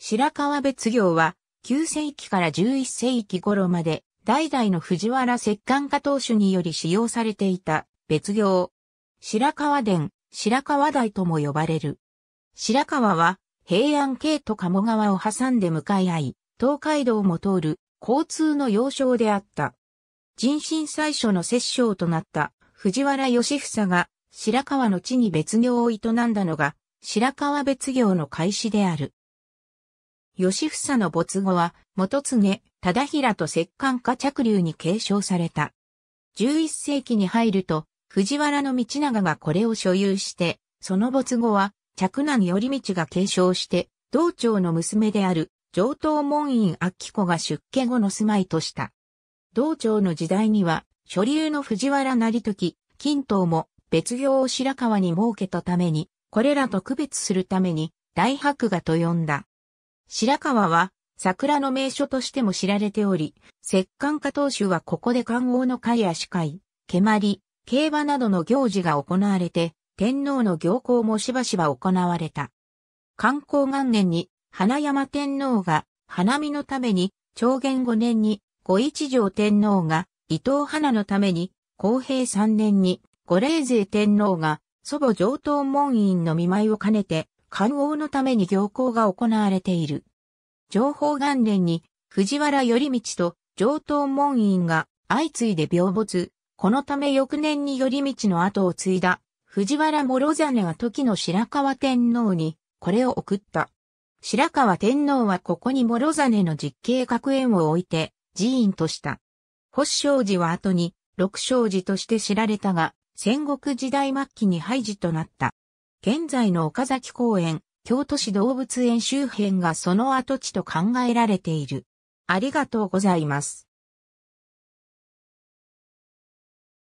白川別業は、9世紀から11世紀頃まで、代々の藤原摂関家当主により使用されていた別業。白川殿、白川台とも呼ばれる。白川は、平安系と鴨川を挟んで向かい合い、東海道も通る交通の要衝であった。人心最初の摂政となった藤原義房が白川の地に別業を営んだのが白川別業の開始である。義房の没後は、元常、忠平と摂関家着流に継承された。11世紀に入ると、藤原道長がこれを所有して、その没後は、着男頼道が継承して、道長の娘である、上等門院秋子が出家後の住まいとした。道長の時代には、所流の藤原成時、金刀も別業を白川に設けたために、これらと区別するために、大白河と呼んだ。白川は桜の名所としても知られており、摂関家当主はここで官王の会や司会、蹴鞠、競馬などの行事が行われて、天皇の行幸もしばしば行われた。観光元年に花山天皇が花見のために、長元五年に五一条天皇が伊藤花のために、公平三年に五霊勢天皇が祖母上等門院の見舞いを兼ねて官王のために行幸が行われている。情報元年に藤原頼道と上等門院が相次いで病没。このため翌年に頼道の後を継いだ藤原諸真は時の白河天皇にこれを送った。白河天皇はここに諸真の実刑学園を置いて寺院とした。保正寺は後に六勝寺として知られたが戦国時代末期に廃寺となった。現在の岡崎公園、京都市動物園周辺がその跡地と考えられている。ありがとうございます。